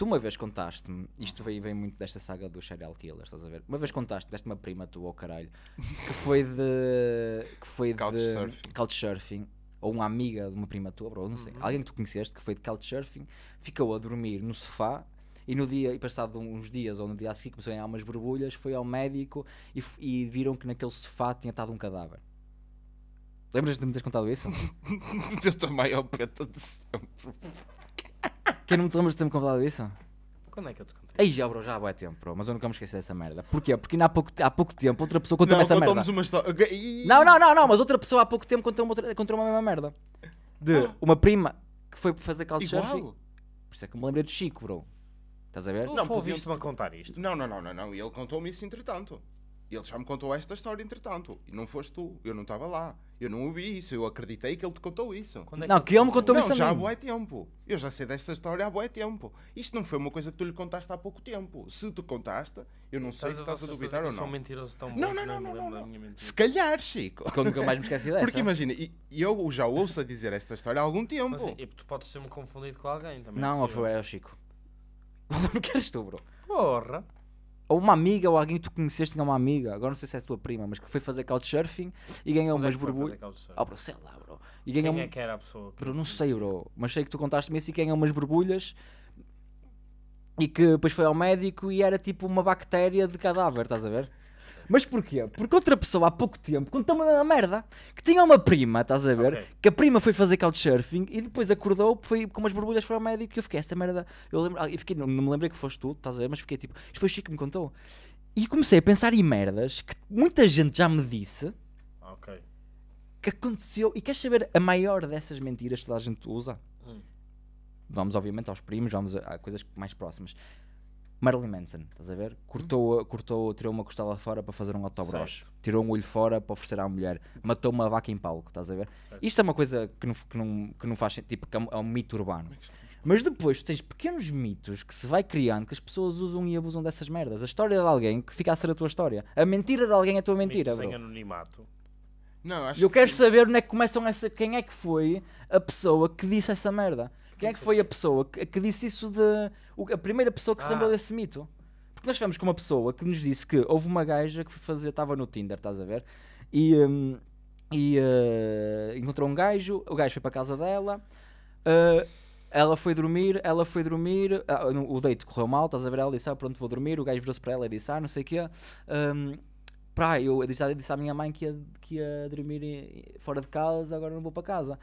Tu uma vez contaste-me, isto veio, vem muito desta saga do Serial Killer, estás a ver? Uma vez contaste, deste uma prima tua ao oh, caralho, que foi de. que foi Couchsurfing. de. Couchsurfing. Ou uma amiga de uma prima tua, bro, não sei. Uhum. Alguém que tu conheceste que foi de couchsurfing, ficou a dormir no sofá e no dia, e passado uns dias ou no dia a seguir, começou a ganhar umas borbulhas, foi ao médico e, e viram que naquele sofá tinha estado um cadáver. Lembras de me teres contado isso? Eu também, ao pé de sempre. Quem não te lembras de ter-me convidado disso? Quando é que eu te contei? Aí já, bro, já há boa tempo, bro, mas eu nunca me esqueci dessa merda. Porquê? Porque ainda há pouco, há pouco tempo outra pessoa contou-me essa merda. uma Não, não, não, não, mas outra pessoa há pouco tempo contou-me contou uma mesma merda. De Ah. uma prima que foi fazer couchsurfing. Por isso é que me lembrei do Chico, bro. Estás a ver? Não, ouviste te me contar isto. Não, não, não, não, não. E ele contou-me isso entretanto. Ele já me contou esta história, entretanto. E não foste tu, eu não estava lá. Eu não ouvi isso, eu acreditei que ele te contou isso. É que não, que ele me contou não, isso não, já há bué tempo. Eu já sei desta história há bué tempo. Isto não foi uma coisa que tu lhe contaste há pouco tempo. Se tu contaste, eu não sei se estás a duvidar ou não. Bons, não. não, não, não, não, não. Se calhar, Chico. Que eu nunca mais me esqueci dessa. Porque imagina, eu já ouço a dizer esta história há algum tempo. Mas, assim, tu podes ser me confundido com alguém também. Não, é foi é o Chico. Porque eres tu, bro. Porra ou uma amiga, ou alguém que tu conheceste tinha uma amiga, agora não sei se é a tua prima, mas que foi fazer couchsurfing e ganhou Onde é umas é borbulhas. Ah, bro, sei lá, bro. E ganhou Quem é que era a pessoa? Que bro, não sei, bro. Mas sei que tu contaste-me isso e ganhou umas borbulhas e que depois foi ao médico e era tipo uma bactéria de cadáver, estás a ver? Mas porquê? Porque outra pessoa há pouco tempo contou-me uma merda que tinha uma prima, estás a ver? Okay. Que a prima foi fazer couchsurfing e depois acordou, foi com umas borbulhas, foi ao médico e eu fiquei, essa merda. Eu lembro, ah, eu fiquei, não, não me lembrei que foste tu, estás a ver? Mas fiquei tipo, isto foi o Chico que me contou. E comecei a pensar em merdas que muita gente já me disse. Que aconteceu. E queres saber a maior dessas mentiras que toda a gente usa? Hum. Vamos, obviamente, aos primos, vamos a, a coisas mais próximas. Marilyn Manson, estás a ver? Cortou, cortou, tirou uma costela fora para fazer um autobroche, tirou um olho fora para oferecer à mulher, matou uma vaca em palco, estás a ver? Certo. Isto é uma coisa que não, que não, que não faz sentido, tipo, é um, é um mito urbano. É Mas depois tu tens pequenos mitos que se vai criando que as pessoas usam e abusam dessas merdas. A história de alguém que fica a ser a tua história. A mentira de alguém é a tua mentira. Mito sem anonimato. Não, acho eu que quero que... saber onde é que começam essa. Quem é que foi a pessoa que disse essa merda? Quem é que foi a pessoa que, que disse isso de. a primeira pessoa que se lembrou ah. desse mito? Porque nós tivemos com uma pessoa que nos disse que houve uma gaja que foi fazer, estava no Tinder, estás a ver? E, um, e uh, encontrou um gajo, o gajo foi para a casa dela. Uh, ela foi dormir, ela foi dormir, ah, no, o deito correu mal, estás a ver? Ela disse, ah, pronto, vou dormir. O gajo virou-se para ela e disse, ah, não sei o quê. Um, pra, eu, eu disse, ah, disse à minha mãe que ia, que ia dormir fora de casa, agora não vou para casa.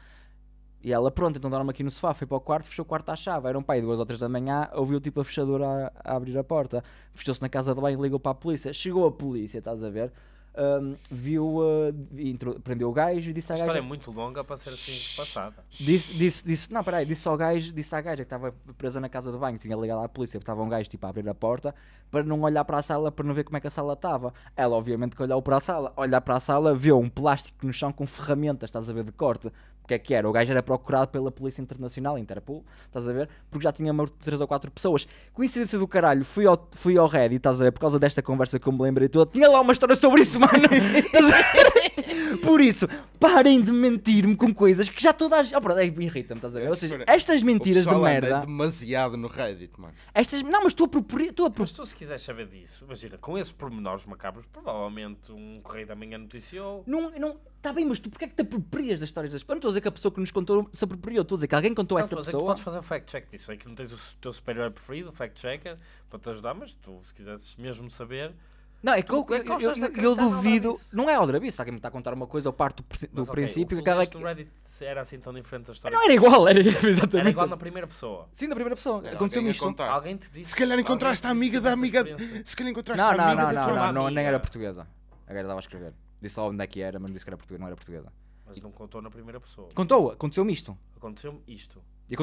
E ela, pronto, então dorme aqui no sofá, foi para o quarto, fechou o quarto à chave. era um pai duas ou três da manhã, ouviu tipo a fechadura a, a abrir a porta. Fechou-se na casa de banho, ligou para a polícia. Chegou a polícia, estás a ver? Um, viu, uh, prendeu o gajo e disse à gaja. A história é muito longa para ser assim passada. Disse, disse, disse, não, peraí, disse ao gajo, disse à gaja que estava presa na casa de banho, tinha ligado à polícia, porque estava um gajo tipo a abrir a porta, para não olhar para a sala, para não ver como é que a sala estava. Ela, obviamente, que olhou para a sala, olhar para a sala, viu um plástico no chão com ferramentas, estás a ver, de corte é que era? O gajo era procurado pela Polícia Internacional, Interpol, estás a ver? Porque já tinha morto 3 ou 4 pessoas. Coincidência do caralho, fui ao, fui ao Reddit, estás a ver? Por causa desta conversa que eu me lembrei toda, tinha lá uma história sobre isso, mano! estás a ver? Por isso, parem de mentir-me com coisas que já toda a gente. Oh, pronto, é, irrita-me, estás a ver? Ou seja, estas mentiras de merda. demasiado no Reddit, mano. Estas. Não, mas tu a tu a Mas tu, se quiseres saber disso, imagina, com esses pormenores macabros, provavelmente um correio da manhã noticiou. Não, não. Está bem, mas tu porquê é que te aproprias das histórias das pessoas? Não estou a dizer que a pessoa que nos contou se apropriou, estou a dizer que alguém contou não, a essa pessoa. Tu podes fazer um fact-check disso, é que não tens o teu superior preferido, o fact-checker, para te ajudar, mas tu, se quisesses mesmo saber não, é que tu, eu, eu, eu, eu duvido. Não é aldrabice, há quem me está a contar uma coisa, eu parto do, do okay, princípio o, que aquela. É que Reddit era assim tão diferente da história. Não era igual, era exatamente. Era igual na primeira pessoa. Sim, na primeira pessoa. Era Aconteceu isto. Alguém te disse. Se calhar encontraste a amiga da amiga. Se calhar encontraste não, a amiga não, da não, não, não, nem era portuguesa. Agora estava a escrever. Disse lá onde é que era, mas disse que era portuguesa, não era portuguesa. Mas não contou na primeira pessoa. Contou, aconteceu-me isto. Aconteceu-me isto. E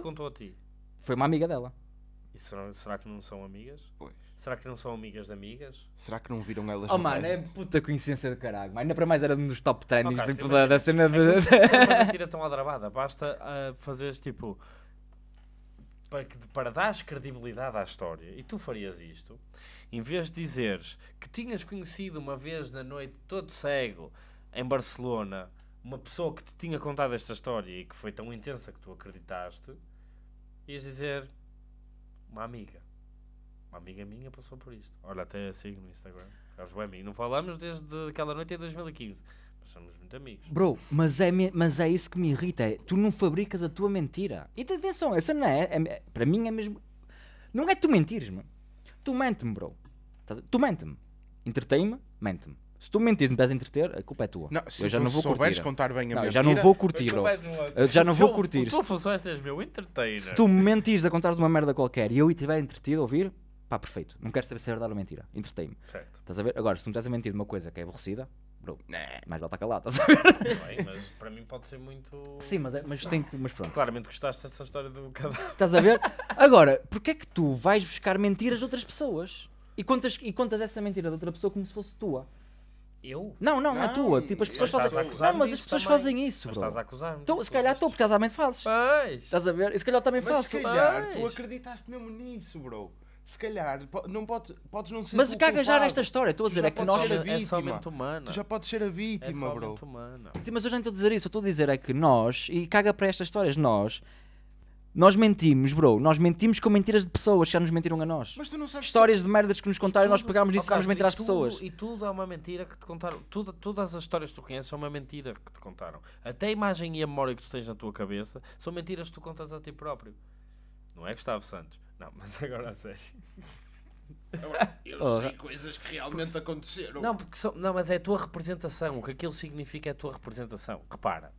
contou a ti. Foi uma amiga dela. E será, será que não são amigas? Pois. Será que não são amigas de amigas? Será que não viram elas Oh, mano, é puta coincidência de caralho. ainda para mais era um dos top trendings Ok, tipo, da, da é cena é de. É uma mentira tão adravada. Basta ah, fazeres tipo. Para, que, para dares credibilidade à história, e tu farias isto, em vez de dizeres que tinhas conhecido uma vez na noite todo cego em Barcelona uma pessoa que te tinha contado esta história e que foi tão intensa que tu acreditaste, ias dizer: uma amiga. Uma amiga minha passou por isto. Olha, até sigo no Instagram. Carlos Wemmy. Não falamos desde aquela noite em 2015. Mas somos muito amigos. Bro, mas é, mas é isso que me irrita. É, tu não fabricas a tua mentira. E atenção, essa não é, é. é para mim é mesmo. Não é tu mentires, mano. Tu mente-me, bro. Tu mente-me. Entretém-me, mente-me. Se tu mentires e me estás a entreter, a culpa é tua. Não, eu já não vou curtir. contar bem a não, mentira, já não vou curtir, bro. É eu já não vou curtir. A função é seres meu entertainer. Se tu me mentires a contares uma merda qualquer e eu estiver entretido a ouvir, pá, perfeito. Não quero saber se é verdade ou mentira. Entretei-me. Certo. Estás a ver? Agora, se tu me estás a mentir de uma coisa que é aborrecida, bro, né. mais vale estar calado, estás a ver? Bem, é, mas para mim pode ser muito. Sim, mas, é, mas, tem que, mas pronto. Claramente gostaste dessa história do cadáver. Estás a ver? Agora, porquê é que tu vais buscar mentiras de outras pessoas e contas, e contas essa mentira de outra pessoa como se fosse tua? Eu? Não, não, é tua. Tipo, as pessoas fazem. Não, mas as pessoas também. fazem isso, Mas bro. estás a acusar-me. Então, se calhar tu, porque casamento fazes. Pois. Estás a ver? E se calhar também Mas faço. se calhar tu acreditaste mesmo nisso, bro. Se calhar, não pode, podes não ser Mas tu caga já nesta história, estou a dizer, é que nós. ser é a É vítima. somente humana. Tu já podes ser a É vítima, bro. somente humana. Mas eu já não estou a dizer isso, eu estou a dizer é que nós, e caga para estas histórias, nós nós mentimos, bro. Nós mentimos com mentiras de pessoas que já nos mentiram a nós. Mas tu não sabes. Histórias de merdas que nos contaram e nós pegámos nisso e vamos mentir às pessoas. E tudo é uma mentira que te contaram. Tudo, todas as histórias que tu conheces são uma mentira que te contaram. Até a imagem e a memória que tu tens na tua cabeça são mentiras que tu contas a ti próprio. Não é Gustavo Santos? Não, mas agora a sério. Eu sei coisas que realmente porque, aconteceram. Não, porque são, não, mas é a tua representação. O que aquilo significa é a tua representação. Repara,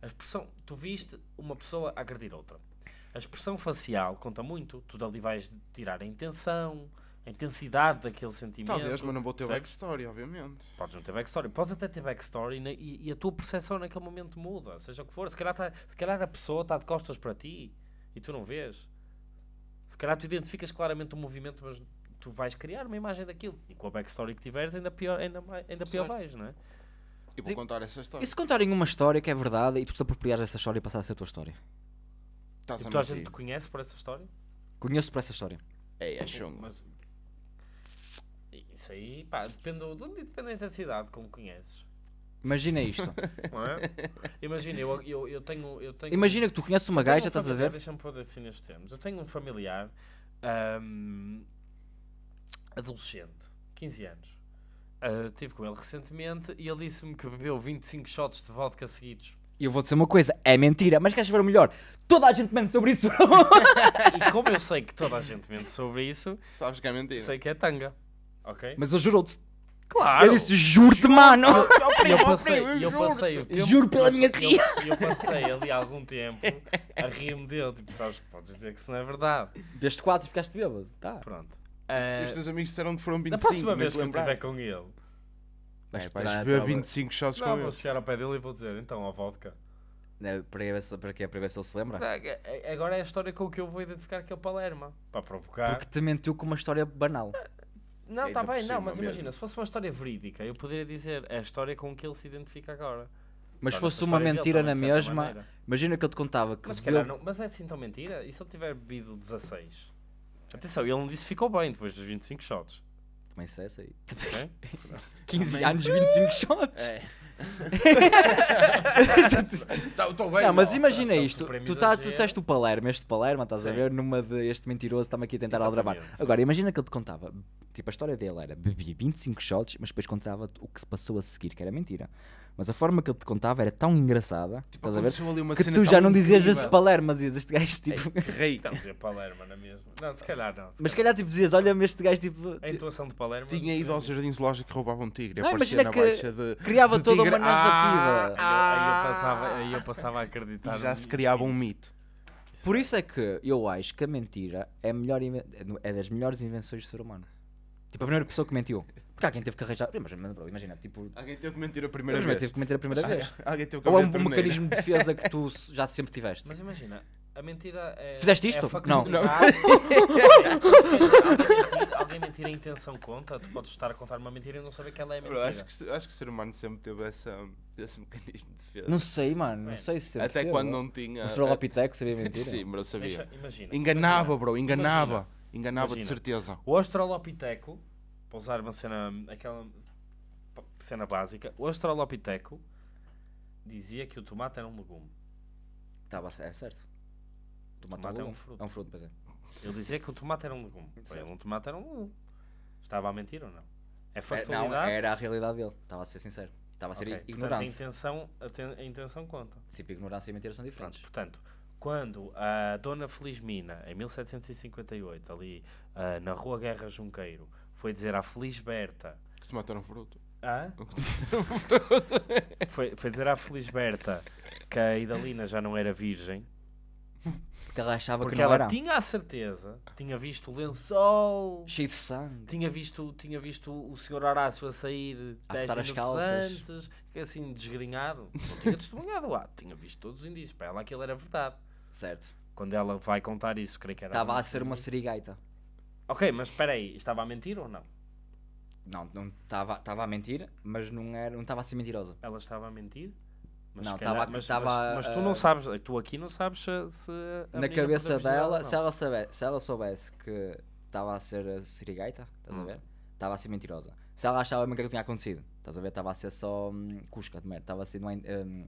a expressão, tu viste uma pessoa agredir outra a expressão facial conta muito. Tu dali vais tirar a intenção, a intensidade daquele sentimento. Talvez, mas não vou ter certo? backstory, obviamente. Podes não ter backstory, podes até ter backstory na, e, e, a tua percepção naquele momento muda, seja o que for. Se calhar, tá, se calhar a pessoa está de costas para ti e tu não vês. Se calhar tu identificas claramente o movimento, mas tu vais criar uma imagem daquilo. E com a backstory que tiveres, ainda pior, ainda, ainda pior vais, não é? E vou contar essa história. E se contarem uma história que é verdade e tu te apropriares dessa história e passar a ser a tua história? Estás e a a gente te conhece por essa história? Conheço por essa história. É, é chungo. Mas isso aí, pá, depende, do, depende da intensidade como conheces. Imagina isto. Não é? Imagina, eu, eu, eu, tenho, eu tenho. Imagina que tu conheces uma gaja, um estás familiar, a ver? Deixa-me pôr assim nestes termos. Eu tenho um familiar um, adolescente, 15 anos. Uh, ah, estive com ele recentemente e ele disse-me que bebeu 25 shots de vodka seguidos. E eu vou dizer uma coisa, é mentira, mas queres saber o melhor? Toda a gente mente sobre isso, E como eu sei que toda a gente mente sobre isso, Sabes que é mentira. sei que é tanga. Ok? Mas eu juro-te. Claro! Eu disse, juro-te, mano! eu passei, eu passei o juro-te. tempo. Juro pela minha eu, tia! eu passei ali algum tempo a rir-me dele. Tipo, sabes que podes dizer que isso não é verdade. Deste quadro ficaste bêbado. Tá. Pronto. Se os teus amigos disseram que foram 25, da próxima vez que eu estiver com ele, mas vais beber 25 shots não, vou chegar ao pé dele e vou dizer, então, a vodka. para, para quê? Para ver se ele se lembra? É, é, agora é a história com que eu vou identificar que é o Palermo. Para provocar. Porque te mentiu com uma história banal. Ah, não, está é, bem, não, mas imagina, se fosse uma história verídica, eu poderia dizer, é a história com que ele se identifica agora. Mas tá, se fosse uma mentira na mesma, imagina que eu te contava que. Mas, não, mas é assim tão mentira? E se ele tiver bebido 16? Atenção, ele não disse que ficou bem depois dos 25 shots. Comecei essa aí. É? 15 Também. anos, 25 shots. É. Tá, não, mas imagina isto: tu, tá, tu disseste o Palermo, este Palermo, estás Sim. a ver? Numa de este mentiroso, está-me aqui a tentar aldrabar. Agora, imagina que ele te contava: tipo, a história dele era bebia 25 shots, mas depois contava o que se passou a seguir, que era mentira. Mas a forma que ele te contava era tão engraçada tipo, estás a ver? que tu já não dizias este palermas mas este gajo tipo. rei. Estamos a palerma, não é mesmo? Não, se calhar não. Se mas se calhar tipo dizias, olha-me este gajo tipo. A intuação de palerma. Tinha ido aos jardins lógico que roubavam um tigre. Ah, aparecia na que de, criava de toda uma narrativa. Ah, ah, aí, eu, ah. passava, aí eu passava a acreditar. já se criava um mito. Por isso é que eu acho que a mentira é, melhor, é das melhores invenções do ser humano. Tipo, a primeira pessoa que mentiu. Porque alguém quem teve que arranjar. Imagina, imagina, tipo. Alguém teve que mentir a primeira imagina, vez. Teve que mentir a primeira vez. Alguém teve que Ou é um, um mecanismo de defesa que tu já sempre tiveste. Mas imagina, a mentira é. Fizeste isto? É não. não. alguém mentir a intenção conta? Tu podes estar a contar uma mentira e não saber que ela é mentira. Bro, acho, que, acho que o ser humano sempre teve essa, esse mecanismo de defesa. Não sei, mano. Não sei se Até quando não tinha. Mostrou o Lopiteco, sabia mentira. Sim, bro, sabia. Deixa, imagina. Enganava, imagina. bro, enganava. Imagina Enganava Imagina, de certeza. O Australopiteco, para usar uma cena, aquela cena básica, o Australopiteco dizia que o tomate era um legume. Estava tá, é certo. O tomate, o tomate é, um é, um fruto. É um fruto, pois é. Ele dizia que o tomate era um legume. Para ele, um tomate era um legume. Estava a mentir ou não? É, é factualidade? Não, era a realidade dele. Estava a ser sincero. Estava a ser okay. ignorância. Portanto, a, intenção, a, ten, a intenção conta. Sim, tipo, ignorância e mentira são diferentes. Pronto, portanto, quando a Dona Felizmina, em 1758, ali uh, na Rua Guerra Junqueiro, foi dizer à Felisberta. Que te mataram fruto. Ah? foi, foi dizer à Berta que a Idalina já não era virgem. Porque ela achava Porque que ela era. tinha a certeza, tinha visto o lençol cheio de sangue, tinha visto, tinha visto o senhor Horácio a sair a 10 as calças. antes, assim desgrenhado. Não tinha testemunhado o tinha visto todos os indícios. Para ela aquilo era verdade. Certo. Quando ela vai contar isso, creio que era. Estava a ser uma serigaita. Ok, mas espera aí, estava a mentir ou não? Não, não estava, estava a mentir, mas não era, não estava a ser mentirosa. Ela estava a mentir? Mas não, estava mas, tava, mas, mas, tu não sabes, tu aqui não sabes se na cabeça dela, se ela soubesse, se ela soubesse que estava a ser serigaita, estás hum. a ver? Estava a ser mentirosa. Se ela achava mesmo que tinha acontecido, estás a ver? Estava a ser só um, cusca de merda, estava a ser uma um,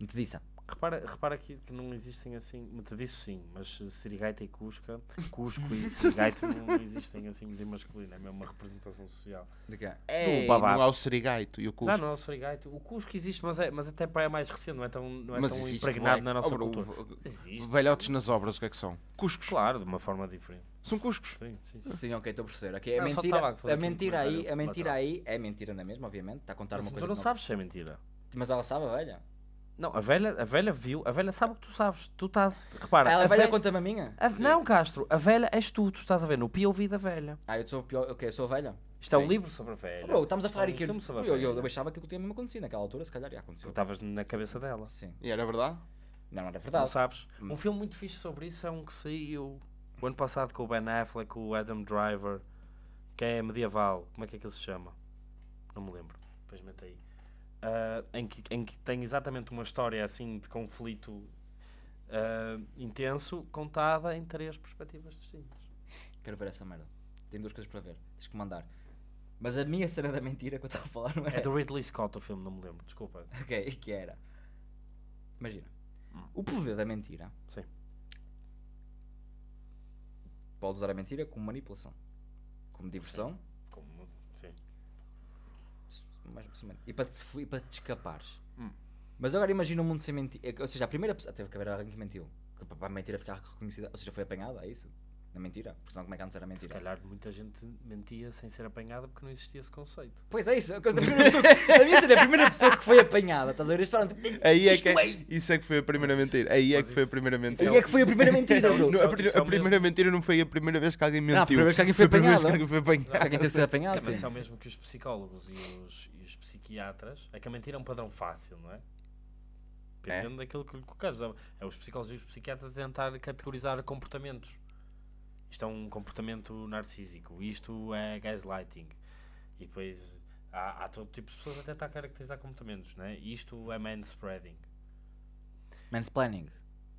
metediça. Repara, repara aqui que não existem assim, Disso sim, mas Sirigaita e Cusca, Cusco e Sirigaita não existem assim de masculino, é mesmo uma representação social. De é, não há é o Sirigaito e o Cusco. Não, não é há o Sirigaito. O Cusco existe, mas, é, mas até é mais recente, não é tão, não é tão existe, impregnado é? na nossa Obra, ah, cultura. O, uh, existe. Velhotes nas obras, o que é que são? Cuscos. Claro, de uma forma diferente. São cuscos. Sim, sim, sim. sim ok, estou a perceber. Okay, a, mentira, a mentira aí, a mentira aí é mentira, não é mesmo? Obviamente, está a contar mas uma coisa. Tu não, não sabes se é mentira. Mas ela sabe, velha. Não, a velha, a velha viu, a velha sabe o que tu sabes. Tu estás. Repara. Ah, ela a velha, velha conta-me a minha? A, não, Castro, a velha és tu, tu estás a ver no POV da velha. Ah, eu sou o POV, ok, eu sou a velha. Isto Sim. é um livro sobre a velha. Bro, estamos a falar é aqui. um eu, eu, eu, eu achava que o tinha mesmo acontecia naquela altura, se calhar ia acontecer. Tu estavas na cabeça dela. Sim. E era verdade? Não, não era verdade. Não sabes. Hum. Um filme muito fixe sobre isso é um que saiu o ano passado com o Ben Affleck, com o Adam Driver, que é medieval. Como é que é que ele se chama? Não me lembro. Depois mete aí uh, em, que, em que tem exatamente uma história assim de conflito uh, intenso contada em três perspectivas distintas. Quero ver essa merda. Tenho duas coisas para ver. Tens que mandar. Mas a minha cena da mentira que eu estava a falar não é. É do Ridley Scott o filme, não me lembro, desculpa. Ok, que era. Imagina. Hum. O poder da mentira. Sim. Pode usar a mentira como manipulação, como diversão, Sim mais por E para te, e para te escapares. Hum. Mas agora imagina um mundo sem mentira. É ou seja, a primeira pessoa. Teve que haver alguém que mentiu. Que para a mentira ficar reconhecida. Ou seja, foi apanhada, é isso? Na mentira? Porque senão como é que antes era mentira? Se calhar muita gente mentia sem ser apanhada porque não existia esse conceito. Pois é isso. A, primeira pessoa, que, a minha cena, é a primeira pessoa que foi apanhada. Estás a ver este falando? Tipo, Aí é que é, isso é que foi a primeira mentira. Aí é que foi a primeira mentira. É Aí é que foi a primeira mentira, A, primeira mentira não foi a primeira vez que alguém mentiu. Não, a primeira vez que alguém foi apanhado. Foi a primeira vez que alguém foi apanhado. Alguém teve sido apanhado. é o mesmo que os psicólogos e os, psiquiatras, é que a mentira é um padrão fácil, não é? Dependendo é. daquilo que lhe colocares. É, é os psicólogos e os psiquiatras a tentar categorizar comportamentos. Isto é um comportamento narcísico, isto é gaslighting. E depois há, há todo tipo de pessoas a tentar caracterizar comportamentos, não é? Isto é manspreading. Mansplaining.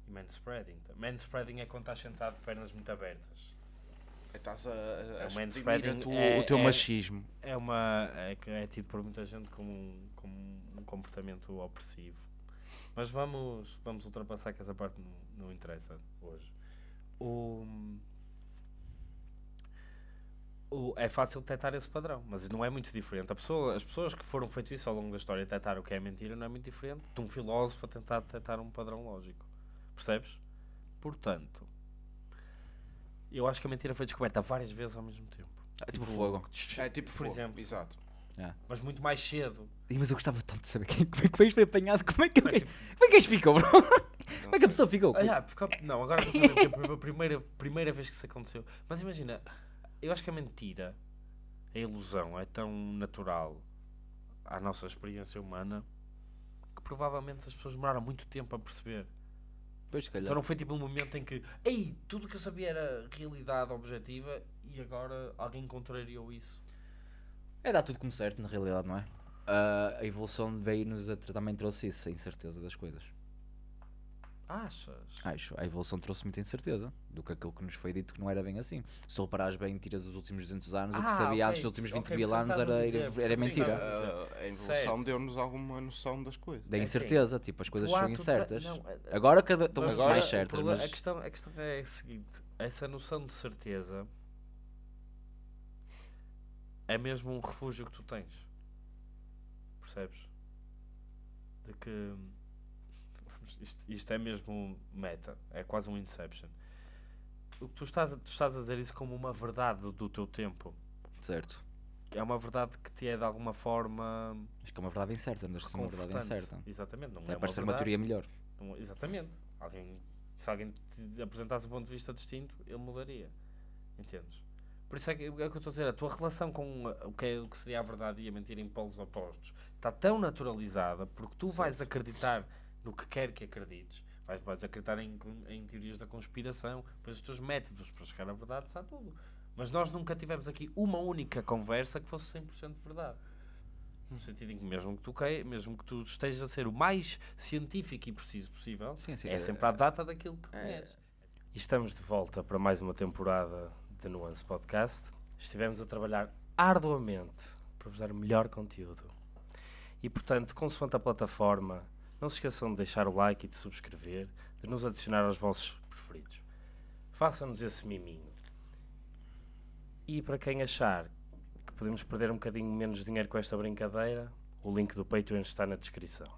E manspreading. Manspreading é quando estás sentado de pernas muito abertas estás a, a é exprimir é, o teu é, machismo. É uma é, é tido por muita gente como um, como um comportamento opressivo. Mas vamos, vamos ultrapassar que essa parte não, não interessa hoje. O, o, é fácil detectar esse padrão, mas não é muito diferente. A pessoa, as pessoas que foram feito isso ao longo da história detectar o que é mentira não é muito diferente de um filósofo a tentar detectar um padrão lógico. Percebes? Portanto, eu acho que a mentira foi descoberta várias vezes ao mesmo tempo. É tipo, tipo fogo. É tipo por fogo. exemplo. Exato. É. Mas muito mais cedo. E, mas eu gostava tanto de saber quem, como é que foi apanhado, como é que, é que, tipo, como é que eles ficam, bro? Como é que a pessoa ficou? Ah, yeah, porque, não, agora vou saber porque a primeira, primeira vez que isso aconteceu. Mas imagina, eu acho que a mentira, a ilusão, é tão natural à nossa experiência humana que provavelmente as pessoas demoraram muito tempo a perceber. Pois, calhar. Então não foi tipo um momento em que, ei, tudo que eu sabia era realidade objetiva e agora alguém contrariou isso. É dar tudo como certo, na realidade, não é? Uh, a evolução veio-nos a também trouxe isso, a incerteza das coisas. Achas? Acho. A evolução trouxe muita incerteza do que aquilo que nos foi dito que não era bem assim. Se reparares bem, tiras os últimos 200 anos, ah, o que ah, sabia okay. dos últimos 20 okay, mil é anos era, dizer, era é sim, mentira. A, a eh, evolução deu-nos alguma noção das coisas. Da é incerteza, okay. tipo, as coisas são tá- incertas. Não, eh, eh, agora cada, estão agora, mais certas. Problema, mas... a, questão, a questão é a seguinte: essa noção de certeza é mesmo um refúgio que tu tens. Percebes? De que isto, isto é mesmo meta, é quase um inception. Tu estás, a, tu estás a dizer isso como uma verdade do teu tempo. Certo. É uma verdade que te é de alguma forma. Acho que é uma verdade incerta, mas que é uma verdade incerta. Exatamente. Não é para ser uma teoria melhor. Não, exatamente. Alguém, se alguém te apresentasse um ponto de vista distinto, ele mudaria. Entendes? Por isso é que, é que eu estou a dizer, a tua relação com o que, é, o que seria a verdade e a mentira em polos opostos está tão naturalizada porque tu certo. vais acreditar no que quer que acredites. Vais, vais acreditar em, em teorias da conspiração, pois os teus métodos para chegar à verdade sabe tudo. Mas nós nunca tivemos aqui uma única conversa que fosse 100% verdade. No sentido em que mesmo que tu que, mesmo que tu estejas a ser o mais científico e preciso possível, sim, sim, é, é sempre à é. data daquilo que é. conheces. E estamos de volta para mais uma temporada de Nuance Podcast. Estivemos a trabalhar arduamente para vos dar o melhor conteúdo. E portanto, consoante a plataforma não se esqueçam de deixar o like e de subscrever, de nos adicionar aos vossos preferidos. Façam-nos esse miminho. E para quem achar que podemos perder um bocadinho menos dinheiro com esta brincadeira, o link do Patreon está na descrição.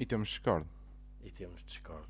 E temos Discord. E temos Discord.